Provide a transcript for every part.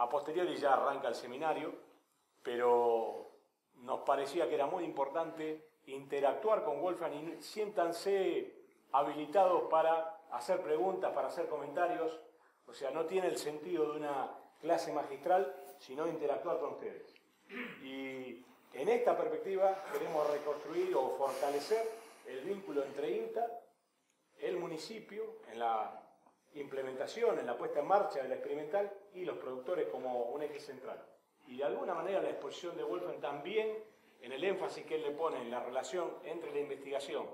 A posteriori ya arranca el seminario, pero nos parecía que era muy importante interactuar con Wolfgang y siéntanse habilitados para hacer preguntas, para hacer comentarios. O sea, no tiene el sentido de una clase magistral, sino interactuar con ustedes. Y en esta perspectiva queremos reconstruir o fortalecer el vínculo entre INTA, el municipio, en la implementación, en la puesta en marcha de la experimental y los productores como un eje central. Y de alguna manera la exposición de Wolfen también, en el énfasis que él le pone en la relación entre la investigación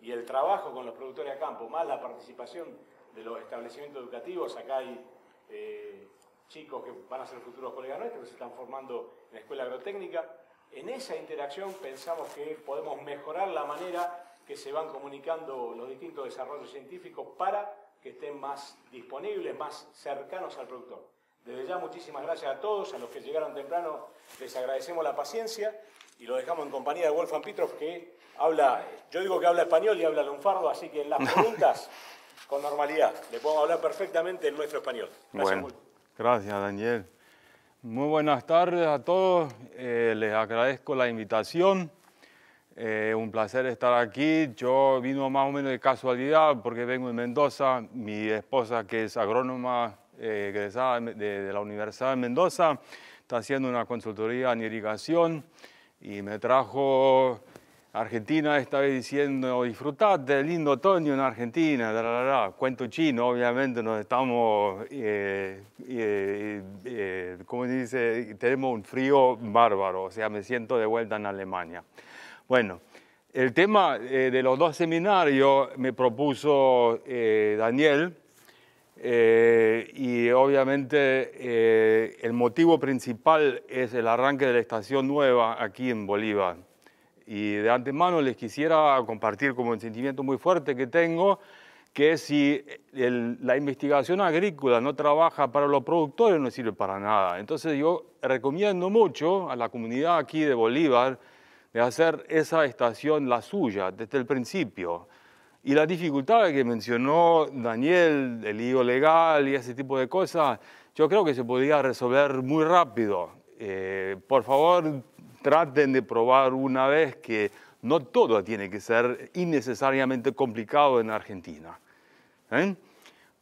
y el trabajo con los productores a campo, más la participación de los establecimientos educativos, acá hay eh, chicos que van a ser futuros colegas nuestros, que se están formando en la escuela agrotécnica, en esa interacción pensamos que podemos mejorar la manera que se van comunicando los distintos desarrollos científicos para que estén más disponibles, más cercanos al productor. Desde ya muchísimas gracias a todos, a los que llegaron temprano les agradecemos la paciencia y lo dejamos en compañía de Wolfgang Petrov que habla, yo digo que habla español y habla lunfardo, así que en las preguntas con normalidad, le puedo hablar perfectamente en nuestro español. Gracias, gracias Daniel. Muy buenas tardes a todos, eh, les agradezco la invitación. Eh, un placer estar aquí. Yo vino más o menos de casualidad porque vengo de Mendoza. Mi esposa, que es agrónoma eh, egresada de, la Universidad de Mendoza, está haciendo una consultoría en irrigación y me trajo a Argentina esta vez diciendo disfrutad del lindo otoño en Argentina, cuento chino, obviamente nos estamos, eh, eh como dice, tenemos un frío bárbaro, o sea, me siento de vuelta en Alemania. Bueno, el tema eh, de los dos seminarios me propuso eh, Daniel eh, y obviamente el motivo principal es el arranque de la estación nueva aquí en Bolívar. Y de antemano les quisiera compartir como un sentimiento muy fuerte que tengo que si la investigación agrícola no trabaja para los productores no sirve para nada. Entonces yo recomiendo mucho a la comunidad aquí de Bolívar de hacer esa estación la suya desde el principio. Y las dificultades que mencionó Daniel, el lío legal y ese tipo de cosas, yo creo que se podría resolver muy rápido. Eh, por favor, traten de probar una vez que no todo tiene que ser innecesariamente complicado en Argentina. ¿eh?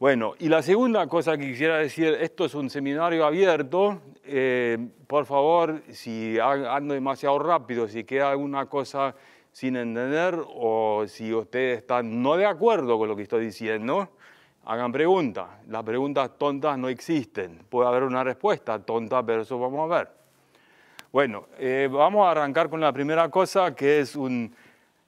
Bueno, y la segunda cosa que quisiera decir, esto es un seminario abierto. Eh, por favor, si ando demasiado rápido, si queda alguna cosa sin entender o si ustedes están no de acuerdo con lo que estoy diciendo, hagan preguntas. Las preguntas tontas no existen. Puede haber una respuesta tonta, pero eso vamos a ver. Bueno, eh, vamos a arrancar con la primera cosa, que es un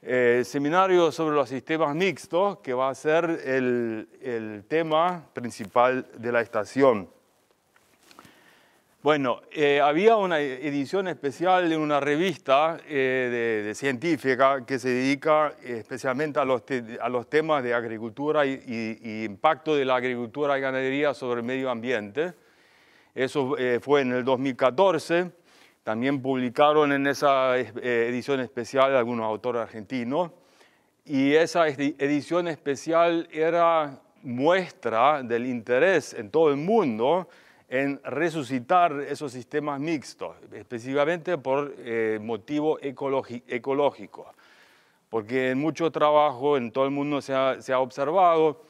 eh, seminario sobre los sistemas mixtos, que va a ser el, tema principal de la estación. Bueno, eh, había una edición especial en una revista eh, científica que se dedica especialmente a los, temas de agricultura y, impacto de la agricultura y ganadería sobre el medio ambiente. Eso fue en el 2014. También publicaron en esa eh, edición especial algunos autores argentinos. Y esa edición especial era muestra del interés en todo el mundo en resucitar esos sistemas mixtos, específicamente por eh, motivo ecológico. Porque en mucho trabajo en todo el mundo se ha observado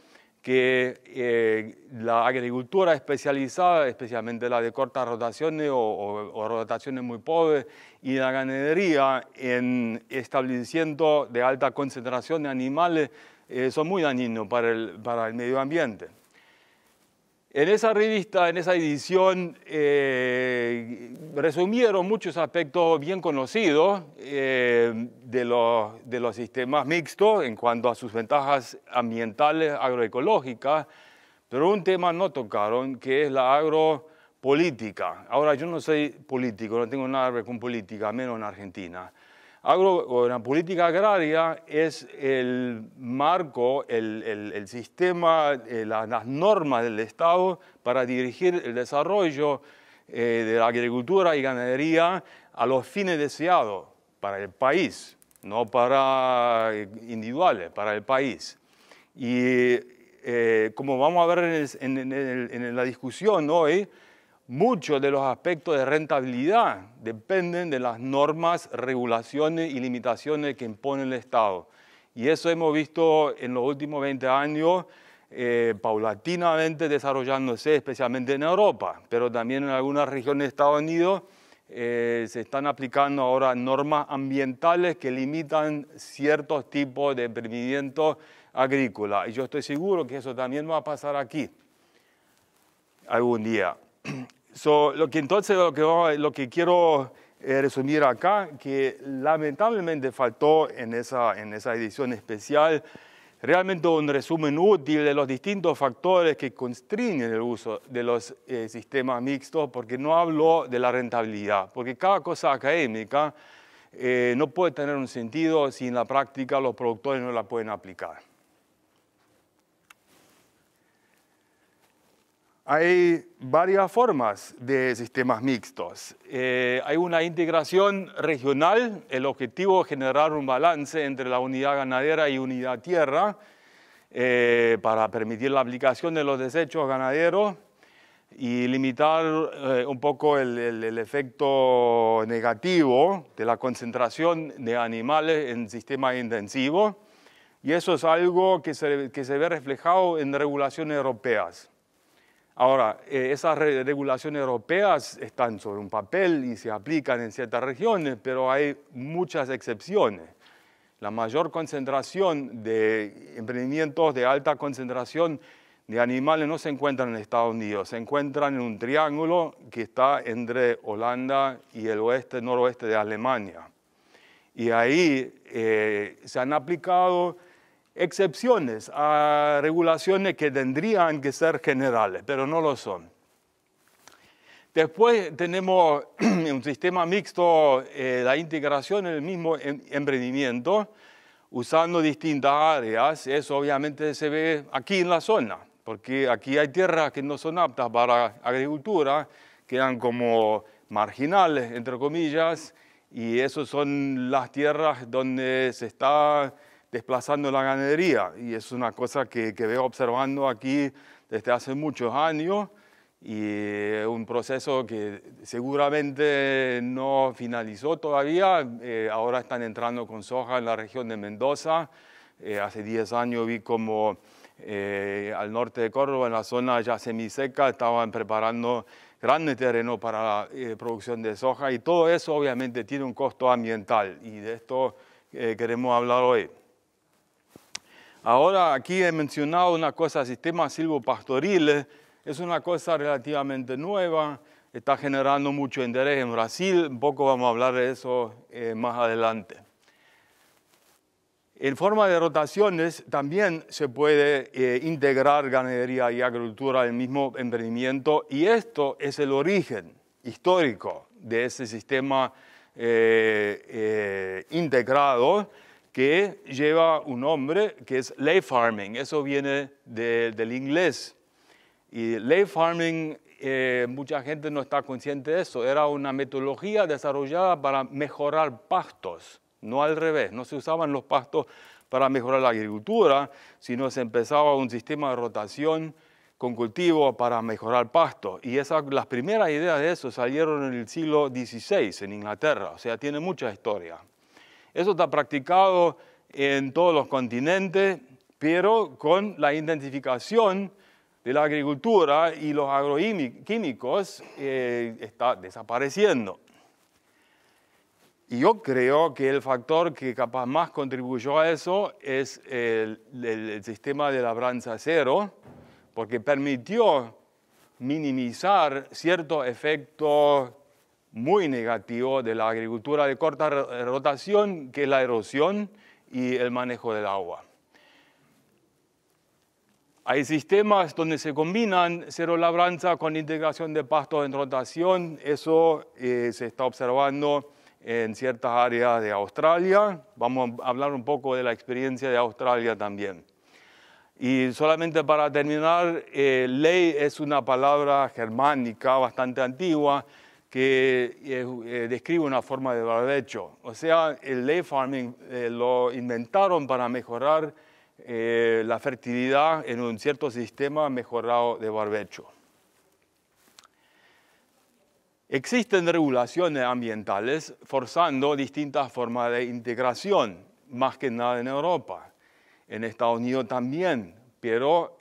que eh, la agricultura especializada, especialmente la de cortas rotaciones o, rotaciones muy pobres, y la ganadería en establecimiento de alta concentración de animales eh, son muy dañinos para el medio ambiente. En esa revista, en esa edición, eh, resumieron muchos aspectos bien conocidos eh, de, los, de los sistemas mixtos en cuanto a sus ventajas ambientales, agroecológicas, pero un tema no tocaron, que es la agropolítica. Ahora, yo no soy político, no tengo nada que ver con política, menos en Argentina. Agro, la política agraria es el marco, el, sistema, eh, las normas del Estado para dirigir el desarrollo eh, de la agricultura y ganadería a los fines deseados para el país, no para eh, individuales, para el país. Y como vamos a ver en la discusión hoy, Muchos de los aspectos de rentabilidad dependen de las normas, regulaciones y limitaciones que impone el Estado. Y eso hemos visto en los últimos 20 años eh, paulatinamente desarrollándose, especialmente en Europa, pero también en algunas regiones de Estados Unidos eh, se están aplicando ahora normas ambientales que limitan ciertos tipos de emprendimiento agrícola. Y yo estoy seguro que eso también va a pasar aquí algún día. So, lo que entonces lo que, quiero eh, resumir acá, que lamentablemente faltó en esa, en esa edición especial realmente un resumen útil de los distintos factores que constriñen el uso de los eh, sistemas mixtos, porque no hablo de la rentabilidad, porque cada cosa académica eh, no puede tener un sentido si en la práctica los productores no la pueden aplicar. Hay varias formas de sistemas mixtos. Eh, hay una integración regional, el objetivo es generar un balance entre la unidad ganadera y unidad tierra eh, para permitir la aplicación de los desechos ganaderos y limitar eh, un poco el, efecto negativo de la concentración de animales en sistemas intensivos. Y eso es algo que se ve reflejado en regulaciones europeas. Ahora, eh, esas regulaciones europeas están sobre un papel y se aplican en ciertas regiones, pero hay muchas excepciones. La mayor concentración de emprendimientos de alta concentración de animales no se encuentra en Estados Unidos, se encuentra en un triángulo que está entre Holanda y el oeste, noroeste de Alemania. Y ahí eh, se han aplicado excepciones a regulaciones que tendrían que ser generales, pero no lo son. Después tenemos un sistema mixto, eh, la integración en el mismo em-, emprendimiento, usando distintas áreas. Eso obviamente se ve aquí en la zona, porque aquí hay tierras que no son aptas para agricultura, quedan como marginales, entre comillas, y esas son las tierras donde se está desplazando la ganadería y es una cosa que, veo observando aquí desde hace muchos años y eh, un proceso que seguramente no finalizó todavía. Eh, ahora están entrando con soja en la región de Mendoza. Eh, hace 10 años vi como al norte de Córdoba, en la zona ya semiseca, estaban preparando grandes terrenos para la producción de soja y todo eso obviamente tiene un costo ambiental y de esto queremos hablar hoy. Ahora aquí he mencionado una cosa, sistema silvopastoril eh, es una cosa relativamente nueva, está generando mucho interés en Brasil, un poco vamos a hablar de eso eh, más adelante. En forma de rotaciones también se puede eh, integrar ganadería y agricultura el mismo emprendimiento y esto es el origen histórico de ese sistema integrado que lleva un nombre que es lay farming. Eso viene del inglés. Y lay farming, eh, mucha gente no está consciente de eso. Era una metodología desarrollada para mejorar pastos, no al revés. No se usaban los pastos para mejorar la agricultura, sino se empezaba un sistema de rotación con cultivo para mejorar pastos. Y las primeras ideas de eso salieron en el siglo XVI en Inglaterra, o sea, tiene mucha historia. Eso está practicado en todos los continentes, pero con la identificación de la agricultura y los agroquímicos eh, está desapareciendo. Y yo creo que el factor que capaz más contribuyó a eso es el, el sistema de labranza cero, porque permitió minimizar ciertos efectos muy negativo de la agricultura de corta eh, rotación, que es la erosión y el manejo del agua. Hay sistemas donde se combinan cero labranza con integración de pastos en rotación. Eso eh, se está observando en ciertas áreas de Australia. Vamos a hablar un poco de la experiencia de Australia también. Y solamente para terminar, eh, ley es una palabra germánica bastante antigua que eh, eh, describe una forma de barbecho. O sea, el lay farming eh, lo inventaron para mejorar la fertilidad en un cierto sistema mejorado de barbecho. Existen regulaciones ambientales forzando distintas formas de integración, más que nada en Europa. En Estados Unidos también, pero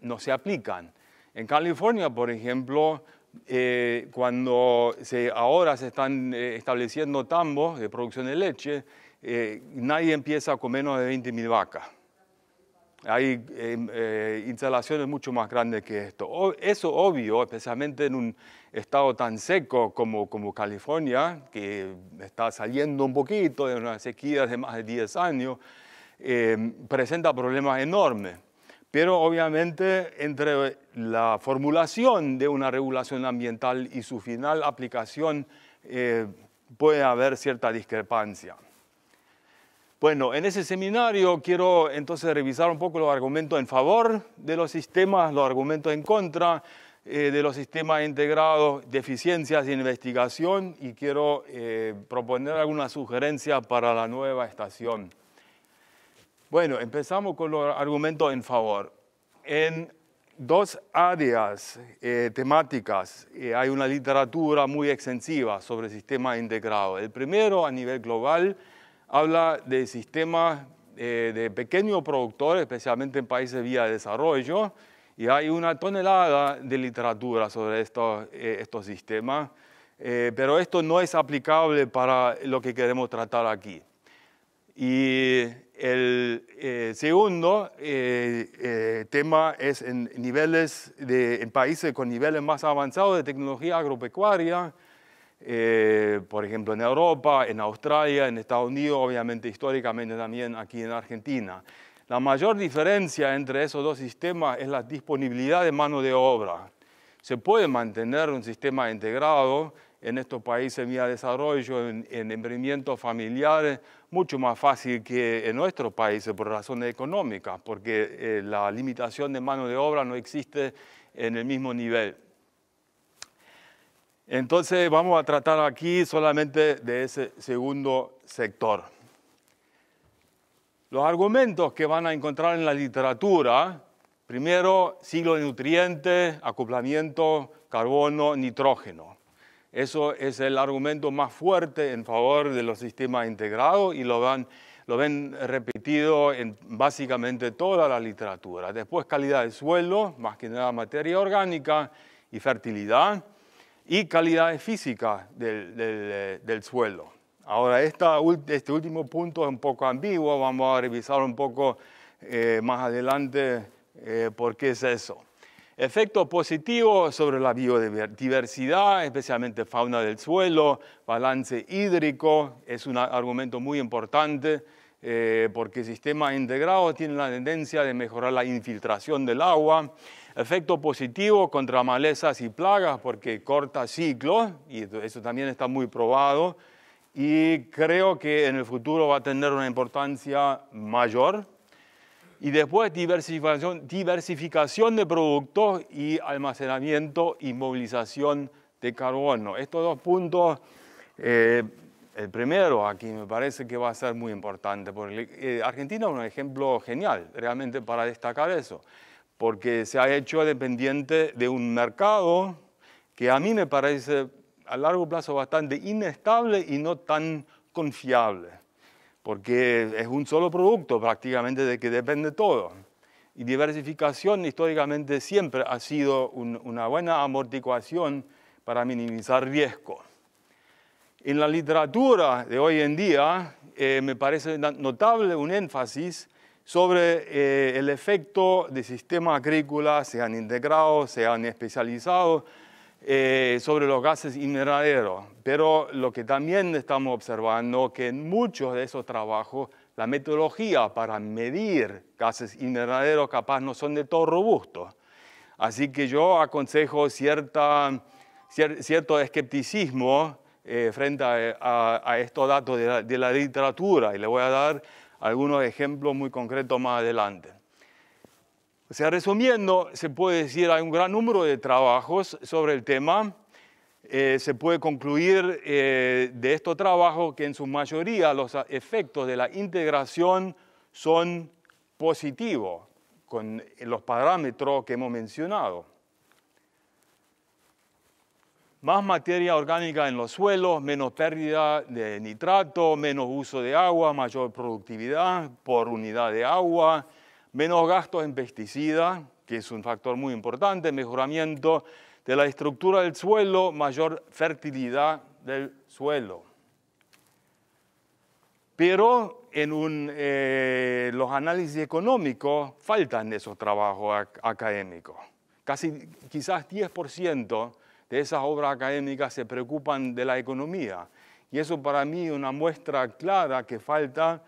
no se aplican. En California, por ejemplo, eh, cuando ahora se están eh, estableciendo tambos de producción de leche, eh, nadie empieza con menos de 20.000 vacas. Hay em, instalaciones mucho más grandes que esto. eso obvio, especialmente en un estado tan seco como, como California, que está saliendo un poquito de una sequía de más de 10 años, presenta problemas enormes. Pero obviamente entre la formulación de una regulación ambiental y su final aplicación eh, puede haber cierta discrepancia. Bueno, en ese seminario quiero entonces revisar un poco los argumentos en favor de los sistemas, los argumentos en contra eh, de los sistemas integrados deficiencias de investigación y quiero eh, proponer algunas sugerencias para la nueva estación. Bueno, empezamos con los argumentos en favor. En dos áreas eh, temáticas eh, hay una literatura muy extensiva sobre sistemas integrados. El primero, a nivel global, habla de sistemas eh, de pequeño productor, especialmente en países vía desarrollo, y hay una tonelada de literatura sobre estos, estos sistemas, pero esto no es aplicable para lo que queremos tratar aquí. Y el eh, segundo eh, eh, tema es en, niveles de, en países con niveles más avanzados de tecnología agropecuaria, por ejemplo en Europa, en Australia, en Estados Unidos, obviamente históricamente también aquí en Argentina. La mayor diferencia entre esos dos sistemas es la disponibilidad de mano de obra. Se puede mantener un sistema integrado, en estos países vía desarrollo, en, emprendimientos familiares, mucho más fácil que en nuestros países por razones económicas, porque eh, la limitación de mano de obra no existe en el mismo nivel. Entonces vamos a tratar aquí solamente de ese segundo sector. Los argumentos que van a encontrar en la literatura, primero, siglo de nutrientes, acoplamiento, carbono, nitrógeno. Eso es el argumento más fuerte en favor de los sistemas integrados y lo lo ven repetido en básicamente toda la literatura. Después calidad del suelo, más que nada materia orgánica y fertilidad, y calidad física del, del, suelo. Ahora, este último punto es un poco ambiguo, vamos a revisar un poco eh, más adelante eh, por qué es eso. Efecto positivo sobre la biodiversidad, especialmente fauna del suelo, balance hídrico, es un argumento muy importante eh, porque el sistema integrado tiene la tendencia de mejorar la infiltración del agua. Efecto positivo contra malezas y plagas porque corta ciclos, y eso también está muy probado, y creo que en el futuro va a tener una importancia mayor y después diversificación, diversificación de productos y almacenamiento y movilización de carbono. Estos dos puntos, eh, el primero aquí me parece que va a ser muy importante, porque eh, Argentina es un ejemplo genial, realmente para destacar eso, porque se ha hecho dependiente de un mercado que a mí me parece a largo plazo bastante inestable y no tan confiable porque es un solo producto prácticamente de que depende todo. Y diversificación históricamente siempre ha sido una buena amortiguación para minimizar riesgo. En la literatura de hoy en día eh, me parece notable un énfasis sobre eh, el efecto de sistemas agrícolas, sean integrados, sean especializados, eh, sobre los gases invernaderos, pero lo que también estamos observando que en muchos de esos trabajos la metodología para medir gases invernaderos capaz no son de todo robustos. Así que yo aconsejo cierta, cierto escepticismo eh, frente a, estos datos de la, de la literatura y le voy a dar algunos ejemplos muy concretos más adelante. O sea, resumiendo, se puede decir, hay un gran número de trabajos sobre el tema. Eh, se puede concluir eh, de estos trabajos que en su mayoría los efectos de la integración son positivos con los parámetros que hemos mencionado. Más materia orgánica en los suelos, menos pérdida de nitrato, menos uso de agua, mayor productividad por unidad de agua, menos gastos en pesticidas, que es un factor muy importante, mejoramiento de la estructura del suelo, mayor fertilidad del suelo. Pero en eh, los análisis económicos faltan esos trabajos académicos. Casi quizás 10% de esas obras académicas se preocupan de la economía. Y eso para mí es una muestra clara que falta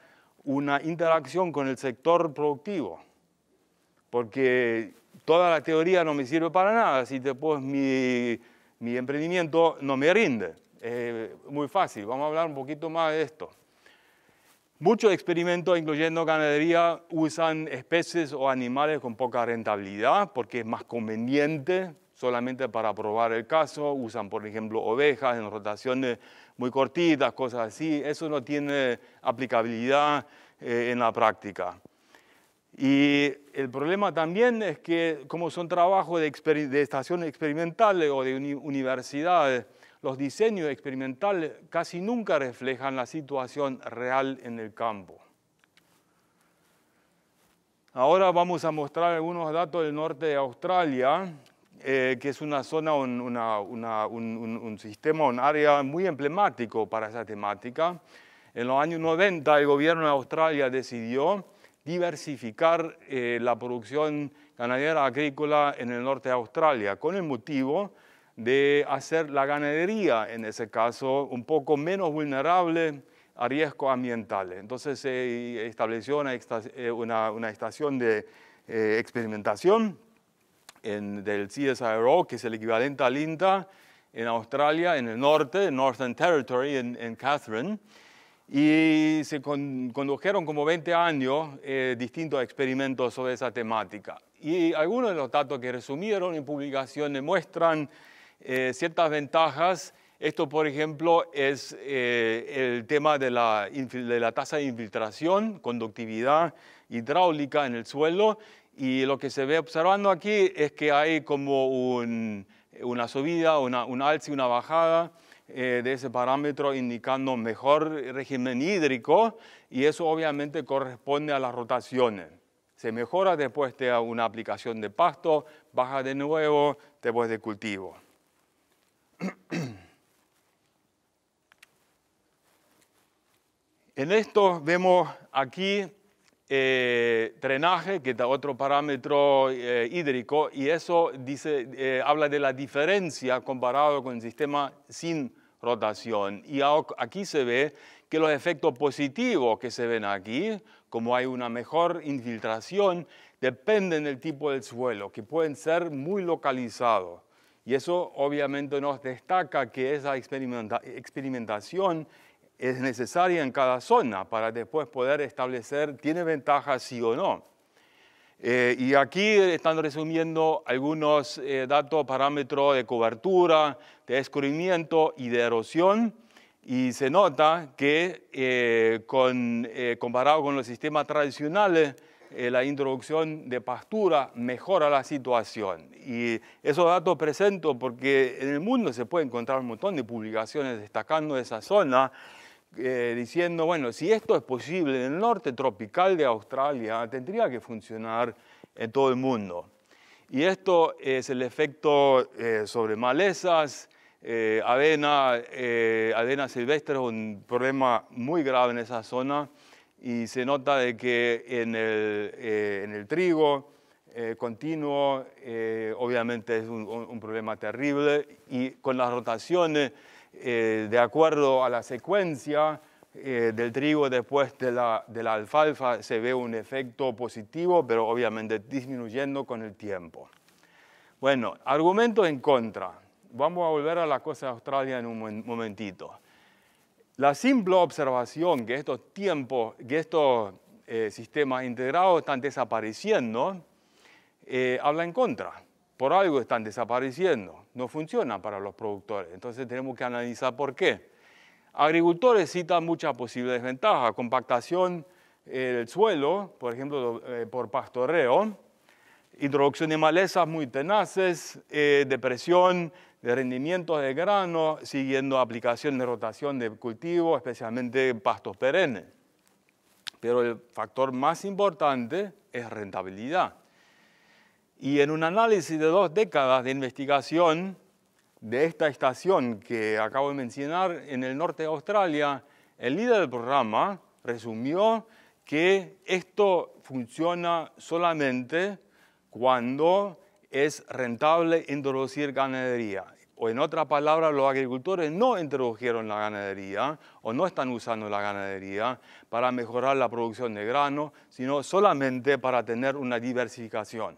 una interacción con el sector productivo, porque toda la teoría no me sirve para nada si después mi, mi emprendimiento no me rinde. Eh, muy fácil, vamos a hablar un poquito más de esto. Muchos experimentos, incluyendo ganadería, usan especies o animales con poca rentabilidad porque es más conveniente solamente para probar el caso. Usan, por ejemplo, ovejas en rotaciones muy cortitas, cosas así, eso no tiene aplicabilidad eh, en la práctica. Y el problema también es que como son trabajos de, estaciones experimentales o de universidades, los diseños experimentales casi nunca reflejan la situación real en el campo. Ahora vamos a mostrar algunos datos del norte de Australia eh, que es una zona, un, sistema, un área muy emblemático para esa temática. En los años 90 el gobierno de Australia decidió diversificar eh, la producción ganadera agrícola en el norte de Australia con el motivo de hacer la ganadería, en ese caso, un poco menos vulnerable a riesgos ambientales. Entonces se estableció una eh, estación de experimentación del CSIRO, que es el equivalente al INTA, en Australia, en el norte, en Northern Territory, en, en Catherine, y se condujeron como 20 años eh, distintos experimentos sobre esa temática. Y algunos de los datos que resumieron en publicaciones muestran eh, ciertas ventajas. Esto, por ejemplo, es eh, el tema de la, de la tasa de infiltración, conductividad hidráulica en el suelo y lo que se ve observando aquí es que hay como una subida, una, un alza y una bajada eh, de ese parámetro indicando mejor régimen hídrico y eso obviamente corresponde a las rotaciones. Se mejora después de una aplicación de pasto, baja de nuevo después de cultivo. En esto vemos aquí eh, drenaje, que es otro parámetro eh, hídrico, y eso dice, eh, habla de la diferencia comparado con el sistema sin rotación. Y aquí se ve que los efectos positivos que se ven aquí, como hay una mejor infiltración, dependen del tipo del suelo, que pueden ser muy localizados. Y eso obviamente nos destaca que esa experimentación es necesaria en cada zona para después poder establecer, ¿tiene ventajas sí o no? Eh, y aquí están resumiendo algunos eh, datos, parámetros de cobertura, de escurrimiento y de erosión. Y se nota que eh, con, comparado con los sistemas tradicionales, la introducción de pastura mejora la situación. Y esos datos presento porque en el mundo se puede encontrar un montón de publicaciones destacando esa zona eh, diciendo, bueno, si esto es posible en el norte tropical de Australia, tendría que funcionar en todo el mundo. Y esto es el efecto eh, sobre malezas, eh, avena, avena silvestre es un problema muy grave en esa zona y se nota de que en el, trigo continuo obviamente es un, problema terrible y con las rotaciones eh, de acuerdo a la secuencia eh, del trigo después de la, alfalfa, se ve un efecto positivo, pero obviamente disminuyendo con el tiempo. Bueno, argumento en contra. Vamos a volver a la cosa de Australia en un momentito. La simple observación que estos tiempos, que estos eh, sistemas integrados están desapareciendo, habla en contra por algo están desapareciendo, no funcionan para los productores. Entonces tenemos que analizar por qué. Agricultores citan muchas posibles desventajas, compactación eh, del suelo, por ejemplo, eh, por pastoreo, introducción de malezas muy tenaces, eh, depresión de rendimientos de grano, siguiendo aplicación de rotación de cultivo, especialmente pastos perennes. Pero el factor más importante es rentabilidad. Y en un análisis de dos décadas de investigación de esta estación que acabo de mencionar en el norte de Australia, el líder del programa resumió que esto funciona solamente cuando es rentable introducir ganadería. O en otras palabras, los agricultores no introdujeron la ganadería o no están usando la ganadería para mejorar la producción de grano, sino solamente para tener una diversificación.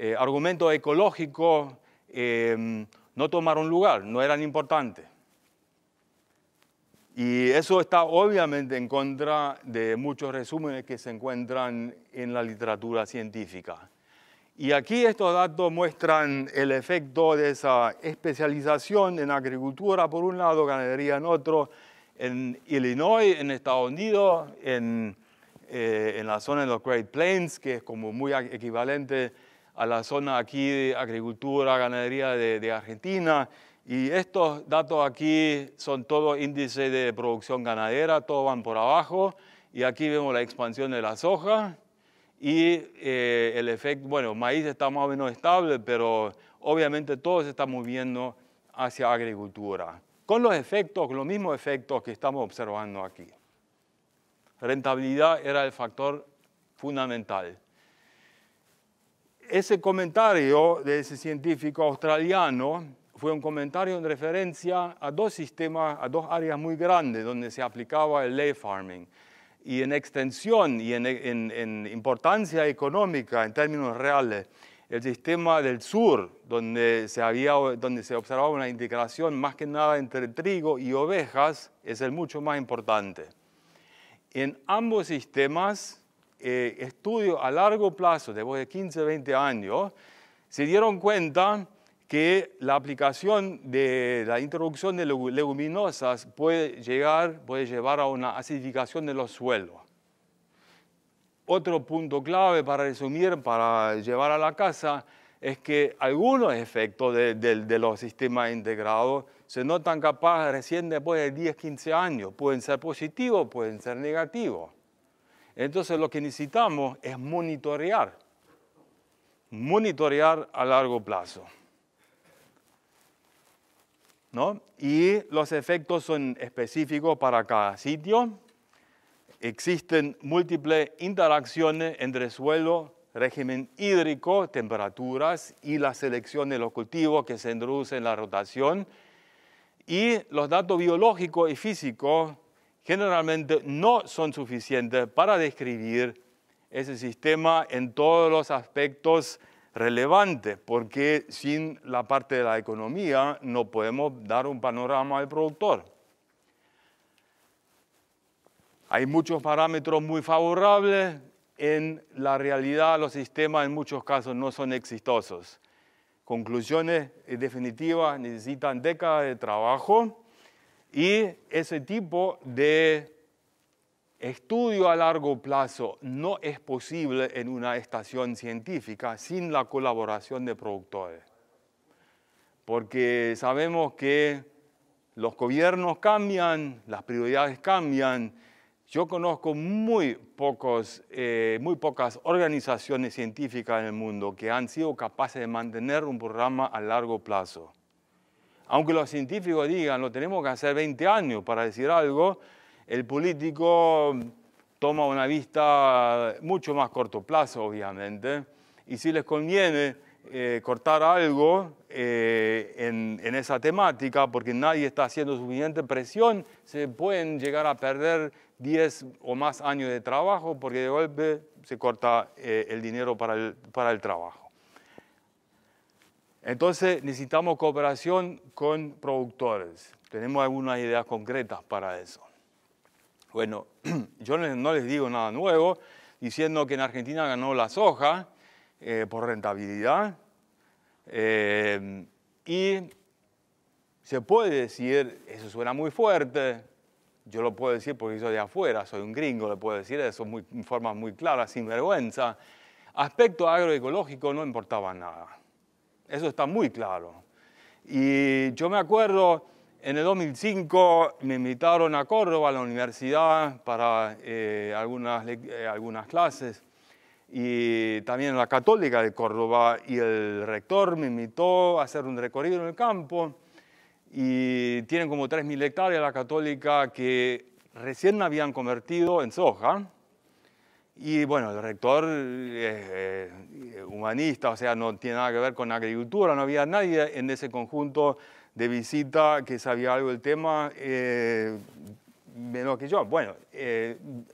Eh, argumentos ecológicos em, no tomaron lugar, no eran importantes. Y eso está obviamente en contra de muchos resúmenes que se encuentran en la literatura científica. Y aquí estos datos muestran el efecto de esa especialización en agricultura por un lado, ganadería en otro, en Illinois, en Estados Unidos, en, eh, en la zona de los Great Plains, que es como muy equivalente a la zona aquí de agricultura, ganadería de, Argentina. Y estos datos aquí son todos índices de producción ganadera, todos van por abajo. Y aquí vemos la expansión de la soja y eh, el efecto, bueno, maíz está más o menos estable, pero obviamente todo se está moviendo hacia agricultura, con los efectos, con los mismos efectos que estamos observando aquí. Rentabilidad era el factor fundamental ese comentario de ese científico australiano fue un comentario en referencia a dos sistemas, a dos áreas muy grandes donde se aplicaba el ley farming. Y en extensión y en, importancia económica, en términos reales, el sistema del sur, donde se, había, donde se observaba una integración más que nada entre trigo y ovejas, es el mucho más importante. En ambos sistemas eh, estudios a largo plazo, después de 15, 20 años, se dieron cuenta que la aplicación de la introducción de leguminosas puede, llegar, puede llevar a una acidificación de los suelos. Otro punto clave para resumir, para llevar a la casa, es que algunos efectos de, los sistemas integrados se notan capaces recién después de 10, 15 años. Pueden ser positivos, pueden ser negativos. Entonces lo que necesitamos es monitorear, monitorear a largo plazo. Y los efectos son específicos para cada sitio. Existen múltiples interacciones entre suelo, régimen hídrico, temperaturas y la selección de los cultivos que se introducen en la rotación. Y los datos biológicos y físicos generalmente no son suficientes para describir ese sistema en todos los aspectos relevantes, porque sin la parte de la economía no podemos dar un panorama al productor. Hay muchos parámetros muy favorables, en la realidad los sistemas en muchos casos no son exitosos. Conclusiones definitivas necesitan décadas de trabajo y ese tipo de estudio a largo plazo no es posible en una estación científica sin la colaboración de productores. Porque sabemos que los gobiernos cambian, las prioridades cambian. Yo conozco muy, eh, pocas organizaciones científicas en el mundo que han sido capaces de mantener un programa a largo plazo. Aunque los científicos digan, lo tenemos que hacer 20 años para decir algo, el político toma una vista mucho más corto plazo, obviamente, y si les conviene eh, cortar algo eh, en, esa temática, porque nadie está haciendo suficiente presión, se pueden llegar a perder 10 o más años de trabajo, porque de golpe se corta eh, el dinero para el trabajo. Entonces necesitamos cooperación con productores. Tenemos algunas ideas concretas para eso. Bueno, yo no les digo nada nuevo, diciendo que en Argentina ganó la soja eh, por rentabilidad. Eh, y se puede decir, eso suena muy fuerte, yo lo puedo decir porque soy de afuera, soy un gringo, le puedo decir eso en forma muy clara, sin vergüenza. Aspecto agroecológico no importaba nada. Eso está muy claro. Y yo me acuerdo, en el 2005 me invitaron a Córdoba, a la universidad, para eh, algunas, eh, algunas clases. Y también la Católica de Córdoba. Y el rector me invitó a hacer un recorrido en el campo. Y tienen como 3.000 hectáreas la Católica que recién habían convertido en soja y bueno, el rector es eh, eh, humanista, o sea, no tiene nada que ver con agricultura, no había nadie en ese conjunto de visita que sabía algo del tema, eh, menos que yo. Bueno,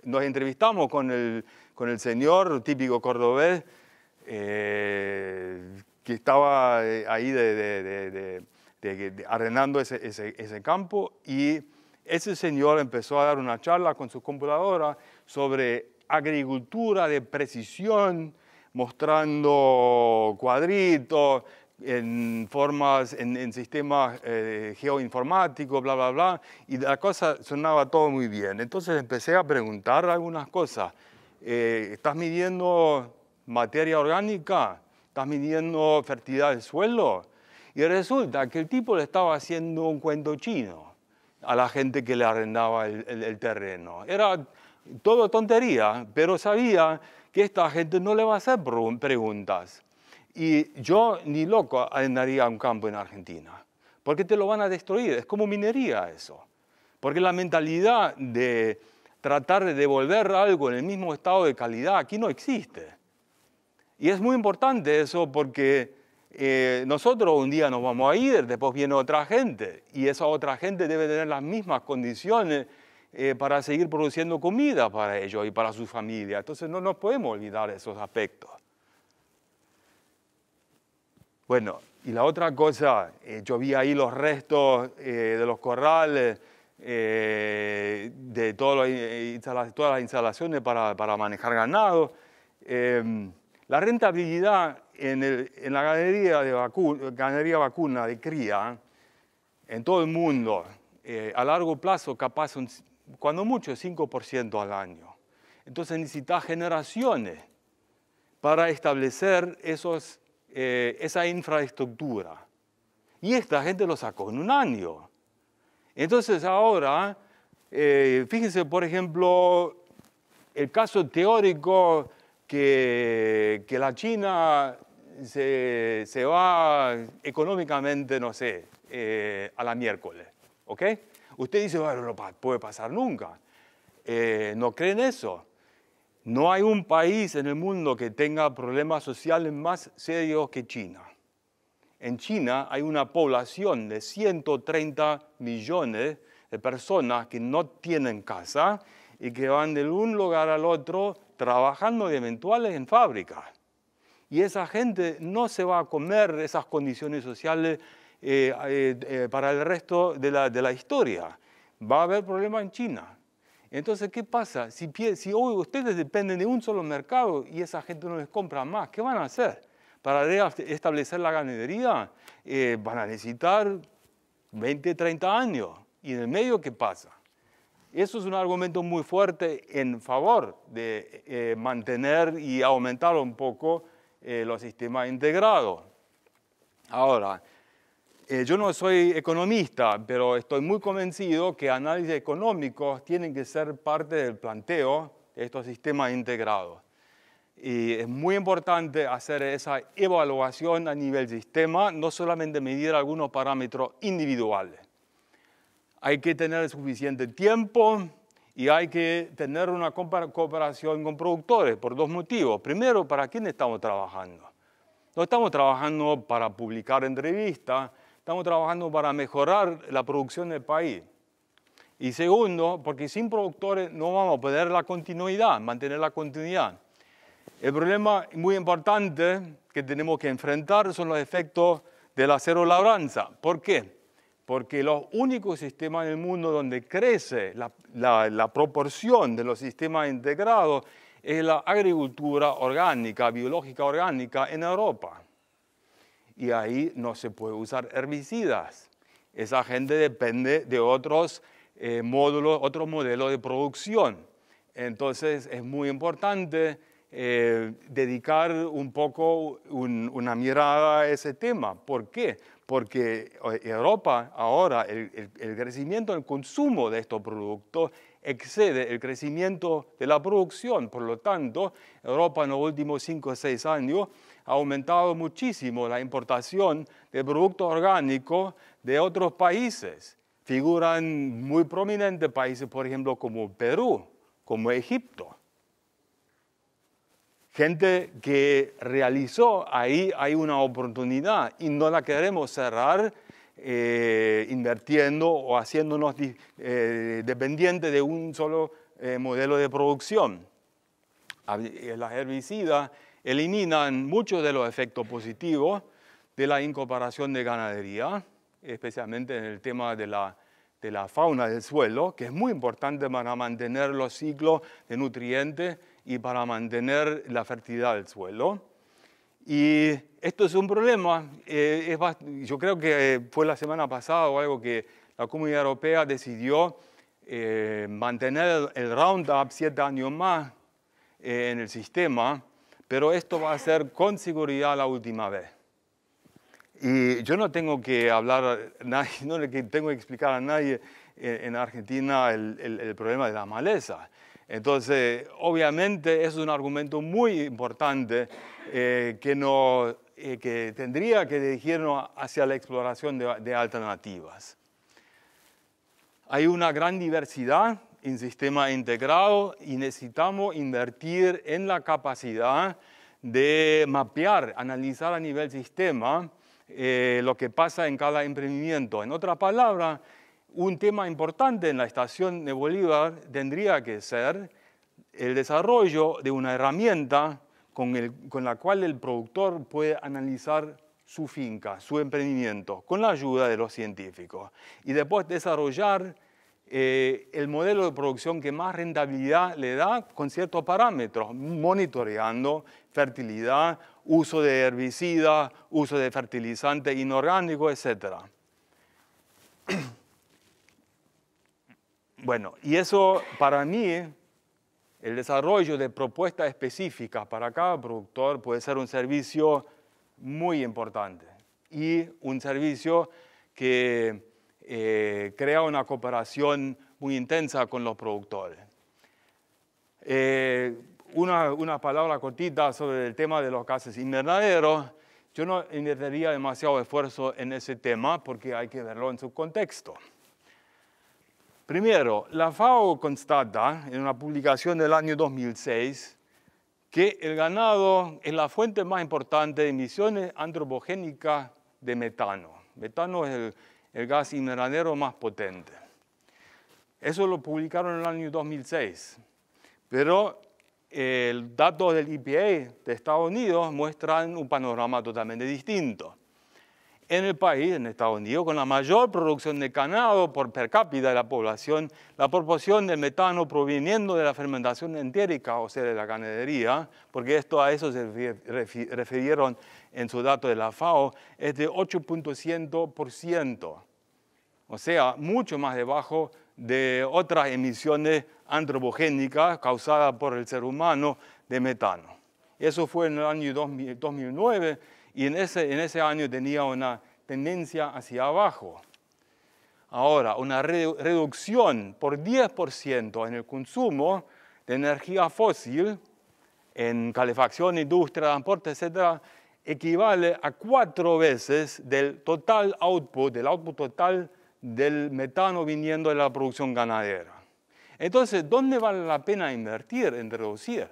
nos entrevistamos con el, con el señor típico cordobés que estaba ahí de, de, arrendando ese campo y ese señor empezó a dar una charla con su computadora sobre agricultura de precisión, mostrando cuadritos, en formas, en, sistemas eh, geoinformáticos, bla, bla, bla, y la cosa sonaba todo muy bien. Entonces empecé a preguntar algunas cosas. Eh, ¿Estás midiendo materia orgánica? ¿Estás midiendo fertilidad del suelo? Y resulta que el tipo le estaba haciendo un cuento chino a la gente que le arrendaba el, el terreno. Era todo tontería, pero sabía que esta gente no le va a hacer preguntas. Y yo ni loco andaría un campo en Argentina, porque te lo van a destruir, es como minería eso. Porque la mentalidad de tratar de devolver algo en el mismo estado de calidad aquí no existe. Y es muy importante eso porque eh, nosotros un día nos vamos a ir, después viene otra gente, y esa otra gente debe tener las mismas condiciones eh, para seguir produciendo comida para ellos y para su familia. Entonces no nos podemos olvidar esos aspectos. Bueno, y la otra cosa, eh, yo vi ahí los restos eh, de los corrales, de todas las, todas las instalaciones para, manejar ganado. Em, la rentabilidad en, el, en, la ganadería, de ganadería vacuna de cría en todo el mundo, a largo plazo capaz cuando mucho, 5% al año. Entonces necesitas generaciones para establecer esos, eh, esa infraestructura. Y esta gente lo sacó en un año. Entonces ahora, eh, fíjense, por ejemplo, el caso teórico que, que la China se, se va económicamente, no sé, eh, a la miércoles, ¿ok? Usted dice, bueno, no puede pasar nunca. Eh, ¿No creen eso? No hay un país en el mundo que tenga problemas sociales más serios que China. En China hay una población de 130 millones de personas que no tienen casa y que van de un lugar al otro trabajando de eventuales en fábricas. Y esa gente no se va a comer esas condiciones sociales eh, eh, eh, para el resto de la, historia. Va a haber problemas en China. Entonces, ¿qué pasa? Si, si hoy ustedes dependen de un solo mercado y esa gente no les compra más, ¿qué van a hacer? Para establecer la ganadería van a necesitar 20, 30 años. ¿Y en el medio qué pasa? Eso es un argumento muy fuerte en favor de mantener y aumentar un poco los sistemas integrados. Ahora, eh, yo no soy economista, pero estoy muy convencido que análisis económicos tienen que ser parte del planteo de estos sistemas integrados. Y es muy importante hacer esa evaluación a nivel sistema, no solamente medir algunos parámetros individuales. Hay que tener suficiente tiempo y hay que tener una cooperación con productores por dos motivos. Primero, ¿para quién estamos trabajando? No estamos trabajando para publicar entrevistas, estamos trabajando para mejorar la producción del país. Y segundo, porque sin productores no vamos a poder la continuidad, mantener la continuidad. El problema muy importante que tenemos que enfrentar son los efectos de la cero labranza. ¿Por qué? Porque los únicos sistemas en el mundo donde crece la, la proporción de los sistemas integrados es la agricultura orgánica, biológica orgánica en Europa y ahí no se puede usar herbicidas. Esa gente depende de otros eh, módulos, otros modelos de producción. Entonces es muy importante eh, dedicar un poco una mirada a ese tema. ¿Por qué? Porque eh, Europa ahora, el, el crecimiento, el consumo de estos productos excede el crecimiento de la producción. Por lo tanto, Europa en los últimos 5 o 6 años ha aumentado muchísimo la importación de productos orgánicos de otros países. Figuran muy prominentes países, por ejemplo, como Perú, como Egipto. Gente que realizó, ahí hay una oportunidad y no la queremos cerrar eh, invirtiendo o haciéndonos eh, dependientes de un solo eh, modelo de producción. Las herbicidas eliminan muchos de los efectos positivos de la incorporación de ganadería, especialmente en el tema de la, fauna del suelo, que es muy importante para mantener los ciclos de nutrientes y para mantener la fertilidad del suelo. Y esto es un problema. Eh, yo creo que eh, fue la semana pasada o algo que la Comunidad Europea decidió eh, mantener el Roundup siete años más en el sistema pero esto va a ser con seguridad la última vez. Y yo no tengo que hablar, no tengo que explicar a nadie en Argentina el, problema de la maleza. Entonces, obviamente es un argumento muy importante eh, que, no, eh, tendría que dirigirnos hacia la exploración de, de alternativas. Hay una gran diversidad en sistema integrado y necesitamos invertir en la capacidad de mapear, analizar a nivel sistema eh, lo que pasa en cada emprendimiento. En otra palabra un tema importante en la estación de Bolívar tendría que ser el desarrollo de una herramienta con la cual el productor puede analizar su finca, su emprendimiento, con la ayuda de los científicos. Y después desarrollar eh, el modelo de producción que más rentabilidad le da con ciertos parámetros, monitoreando fertilidad, uso de herbicidas, uso de fertilizantes inorgánicos, etc. Bueno, y eso para mí, el desarrollo de propuestas específicas para cada productor puede ser un servicio muy importante y un servicio que eh, crea una cooperación muy intensa con los productores. Eh, una, una, palabra cortita sobre el tema de los gases invernaderos. Yo no invertiría demasiado esfuerzo en ese tema porque hay que verlo en su contexto. Primero, la FAO constata en una publicación del año 2006 que el ganado es la fuente más importante de emisiones antropogénicas de metano. Metano es el el gas invernadero más potente. Eso lo publicaron en el año 2006, pero eh, el dato del EPA de Estados Unidos muestran un panorama totalmente distinto en el país, en Estados Unidos, con la mayor producción de ganado por per cápita de la población, la proporción de metano proviniendo de la fermentación entérica, o sea, de la ganadería, porque esto a eso se refirieron en su dato de la FAO, es de 8.100%, o sea, mucho más debajo de otras emisiones antropogénicas causadas por el ser humano de metano. Eso fue en el año 2009 y en ese, en ese año tenía una tendencia hacia abajo. Ahora, una reducción por 10% en el consumo de energía fósil en calefacción, industria, transporte, etc., equivale a cuatro veces del total output, del output total del metano viniendo de la producción ganadera. Entonces, ¿dónde vale la pena invertir en reducir?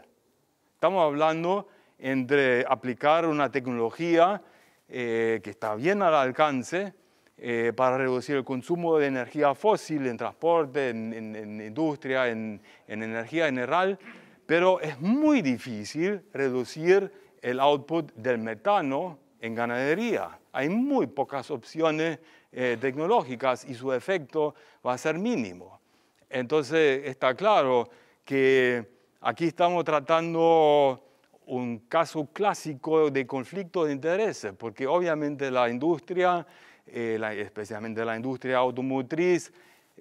Estamos hablando entre aplicar una tecnología eh, que está bien al alcance eh, para reducir el consumo de energía fósil en transporte, en, en, en industria, en, energía general, pero es muy difícil reducir el output del metano en ganadería. Hay muy pocas opciones eh, tecnológicas y su efecto va a ser mínimo. Entonces está claro que aquí estamos tratando un caso clásico de conflicto de intereses, porque obviamente la industria, eh, especialmente la industria automotriz,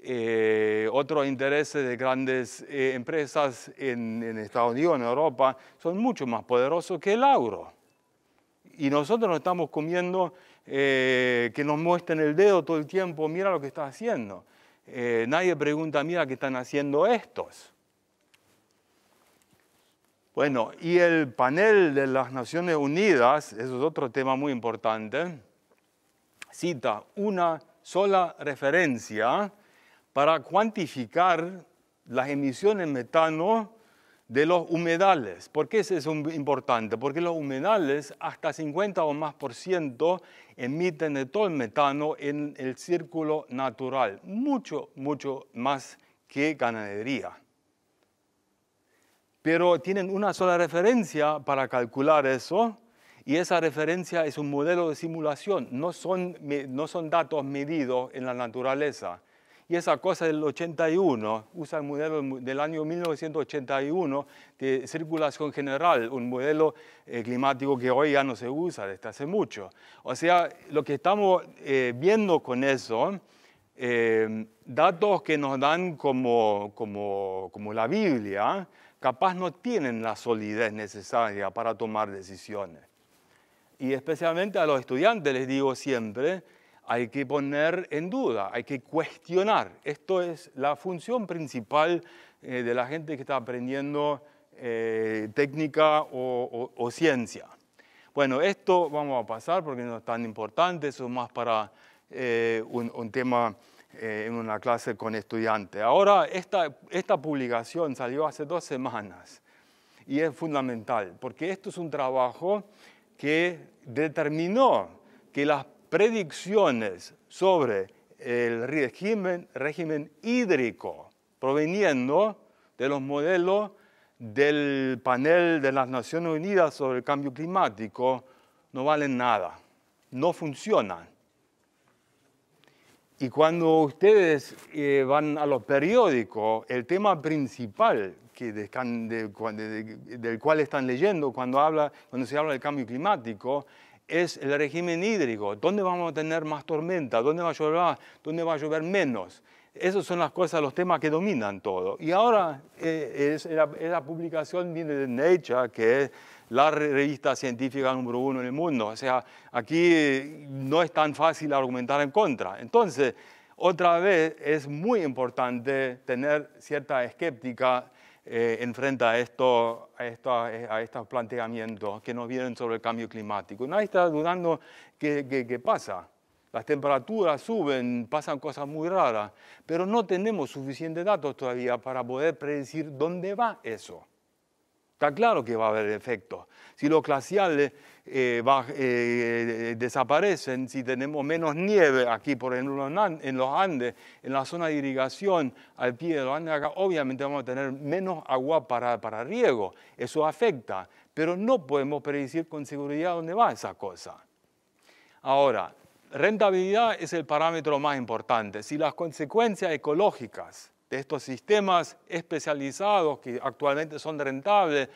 eh, otros intereses de grandes eh, empresas en, Estados Unidos, en Europa, son mucho más poderosos que el agro. Y nosotros nos estamos comiendo que nos muestren el dedo todo el tiempo, mira lo que está haciendo. nadie pregunta, mira qué están haciendo estos. Bueno, y el panel de las Naciones Unidas, eso es otro tema muy importante, cita una sola referencia para cuantificar las emisiones de metano de los humedales. ¿Por qué eso es importante? Porque los humedales hasta 50 o más por ciento emiten de todo el metano en el círculo natural, mucho, mucho más que ganadería pero tienen una sola referencia para calcular eso y esa referencia es un modelo de simulación, no son, no son datos medidos en la naturaleza. Y esa cosa del 81, usa el modelo del año 1981 de circulación general, un modelo eh, climático que hoy ya no se usa desde hace mucho. O sea, lo que estamos eh, viendo con eso, eh, datos que nos dan como, como, como la Biblia, capaz no tienen la solidez necesaria para tomar decisiones. Y especialmente a los estudiantes les digo siempre, hay que poner en duda, hay que cuestionar. Esto es la función principal eh, de la gente que está aprendiendo eh, técnica o, ciencia. Bueno, esto vamos a pasar porque no es tan importante, eso es más para eh, un, un tema eh, en una clase con estudiantes. Ahora, esta, esta publicación salió hace dos semanas y es fundamental, porque esto es un trabajo que determinó que las predicciones sobre el régimen, régimen hídrico proveniendo de los modelos del panel de las Naciones Unidas sobre el cambio climático no valen nada, no funcionan. Y cuando ustedes eh, van a los periódicos, el tema principal que del cual están leyendo cuando, cuando se habla del cambio climático es el régimen hídrico. ¿Dónde vamos a tener más tormenta? ¿Dónde va a llover, ¿Dónde va a llover menos? Esos son las cosas, los temas que dominan todo. Y ahora eh, es, la, publicación viene de Nature, que es la revista científica número uno en el mundo. O sea, aquí eh, no es tan fácil argumentar en contra. Entonces, otra vez es muy importante tener cierta escéptica eh, en frente a, a, a, estos planteamientos que nos vienen sobre el cambio climático. Nadie está dudando qué pasa las temperaturas suben, pasan cosas muy raras, pero no tenemos suficientes datos todavía para poder predecir dónde va eso. Está claro que va a haber efectos. Si los glaciales eh, eh, eh, desaparecen, si tenemos menos nieve aquí, por ejemplo, en los Andes, en la zona de irrigación, al pie de los Andes, obviamente vamos a tener menos agua para, para riego. Eso afecta, pero no podemos predecir con seguridad dónde va esa cosa. Ahora, Rentabilidad es el parámetro más importante. Si las consecuencias ecológicas de estos sistemas especializados que actualmente son rentables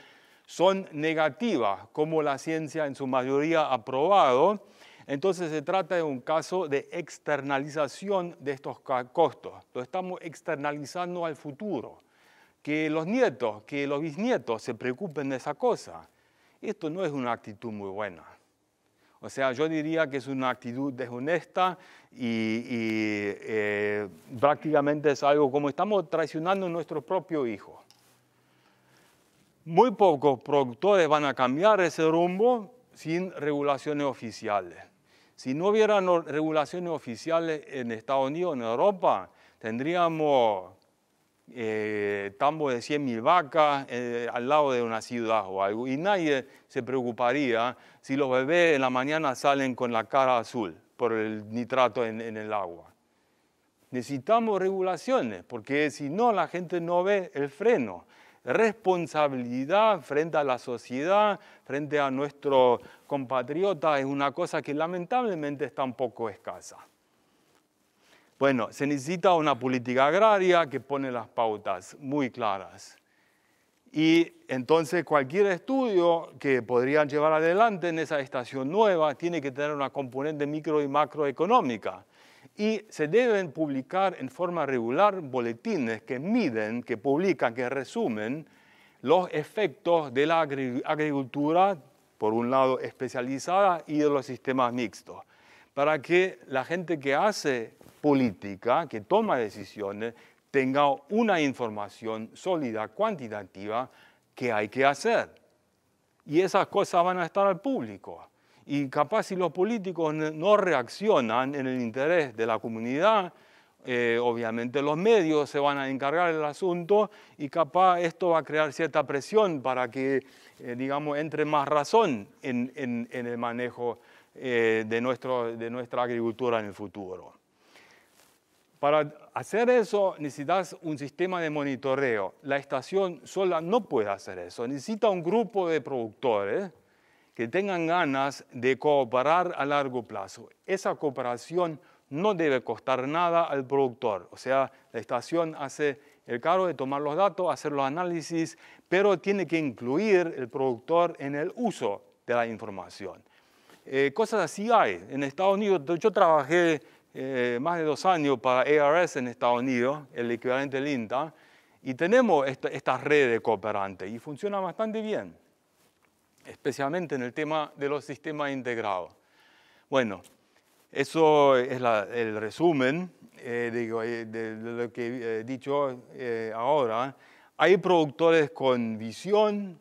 son negativas, como la ciencia en su mayoría ha probado, entonces se trata de un caso de externalización de estos costos. Lo estamos externalizando al futuro. Que los nietos, que los bisnietos se preocupen de esa cosa. Esto no es una actitud muy buena. O sea, yo diría que es una actitud deshonesta y, eh, prácticamente es algo como estamos traicionando a nuestro propio hijo. Muy pocos productores van a cambiar ese rumbo sin regulaciones oficiales. Si no hubieran regulaciones oficiales en Estados Unidos, en Europa, tendríamos eh, tambo de 100.000 vacas eh, al lado de una ciudad o algo. Y nadie se preocuparía si los bebés en la mañana salen con la cara azul por el nitrato en, en el agua. Necesitamos regulaciones, porque si no, la gente no ve el freno. Responsabilidad frente a la sociedad, frente a nuestro compatriota, es una cosa que lamentablemente está un poco escasa. Bueno, se necesita una política agraria que pone las pautas muy claras. Y entonces cualquier estudio que podrían llevar adelante en esa estación nueva tiene que tener una componente micro y macroeconómica. Y se deben publicar en forma regular boletines que miden, que publican, que resumen los efectos de la agricultura, por un lado especializada, y de los sistemas mixtos, para que la gente que hace política que toma decisiones tenga una información sólida, cuantitativa, que hay que hacer. Y esas cosas van a estar al público. Y capaz si los políticos no reaccionan en el interés de la comunidad, eh, obviamente los medios se van a encargar del asunto y capaz esto va a crear cierta presión para que, eh, digamos, entre más razón en, el manejo eh, de, nuestro, de nuestra agricultura en el futuro. Para hacer eso necesitas un sistema de monitoreo. La estación sola no puede hacer eso. Necesita un grupo de productores que tengan ganas de cooperar a largo plazo. Esa cooperación no debe costar nada al productor. O sea, la estación hace el cargo de tomar los datos, hacer los análisis, pero tiene que incluir el productor en el uso de la información. Eh, cosas así hay. En Estados Unidos yo trabajé eh, más de dos años para ARS en Estados Unidos, el equivalente del INTA, y tenemos esta, red de cooperantes y funciona bastante bien, especialmente en el tema de los sistemas integrados. Bueno, eso es el resumen eh, eh, de, lo que he dicho ahora. Hay productores con visión,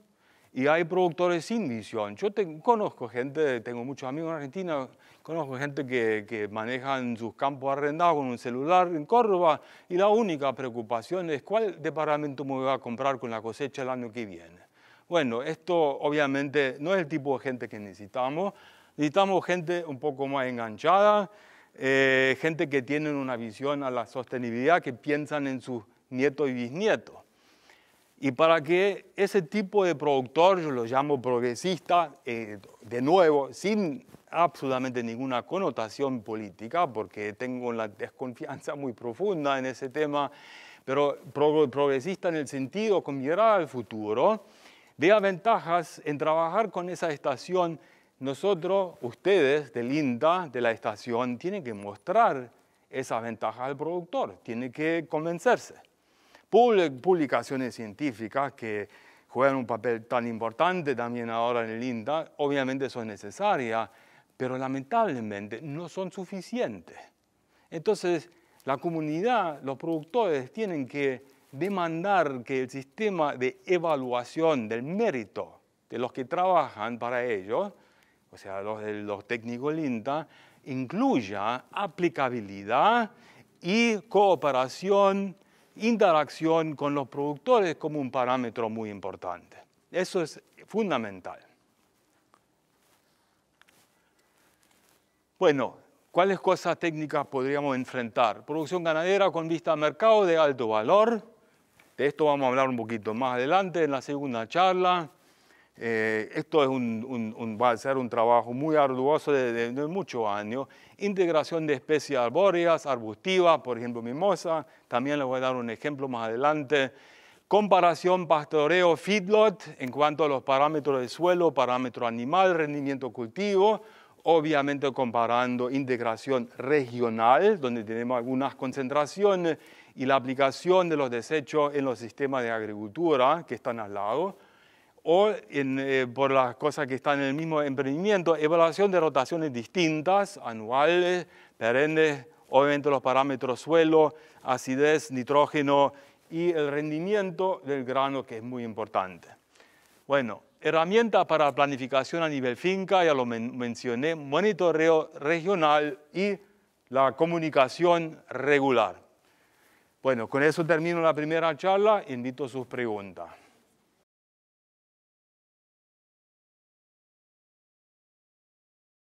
y hay productores sin visión. Yo conozco gente, tengo muchos amigos en Argentina, conozco gente que, maneja manejan sus campos arrendados con un celular en Córdoba y la única preocupación es cuál departamento me voy a comprar con la cosecha el año que viene. Bueno, esto obviamente no es el tipo de gente que necesitamos. Necesitamos gente un poco más enganchada, eh, gente que tiene una visión a la sostenibilidad, que piensan en sus nietos y bisnietos. Y para que ese tipo de productor, yo lo llamo progresista, eh, de nuevo, sin absolutamente ninguna connotación política, porque tengo una desconfianza muy profunda en ese tema, pero progresista en el sentido con mirar al futuro, vea ventajas en trabajar con esa estación. Nosotros, ustedes del INTA, de la estación, tienen que mostrar esas ventajas al productor, tiene que convencerse publicaciones científicas que juegan un papel tan importante también ahora en el INTA, obviamente son necesarias, pero lamentablemente no son suficientes. Entonces, la comunidad, los productores tienen que demandar que el sistema de evaluación del mérito de los que trabajan para ellos, o sea, los, los técnicos INTA, incluya aplicabilidad y cooperación interacción con los productores como un parámetro muy importante. Eso es fundamental. Bueno, ¿cuáles cosas técnicas podríamos enfrentar? Producción ganadera con vista al mercado de alto valor. De esto vamos a hablar un poquito más adelante en la segunda charla. Eh, esto es va a ser un trabajo muy arduoso de, muchos años. Integración de especies arbóreas, arbustivas, por ejemplo mimosa, también les voy a dar un ejemplo más adelante. Comparación pastoreo-feedlot en cuanto a los parámetros de suelo, parámetro animal, rendimiento cultivo, obviamente comparando integración regional, donde tenemos algunas concentraciones, y la aplicación de los desechos en los sistemas de agricultura que están al lado o eh, por las cosas que están en el mismo emprendimiento, evaluación de rotaciones distintas, anuales, perennes, obviamente los parámetros suelo, acidez, nitrógeno y el rendimiento del grano que es muy importante. Bueno, herramientas para planificación a nivel finca, ya lo mencioné, monitoreo regional y la comunicación regular. Bueno, con eso termino la primera charla, invito sus preguntas.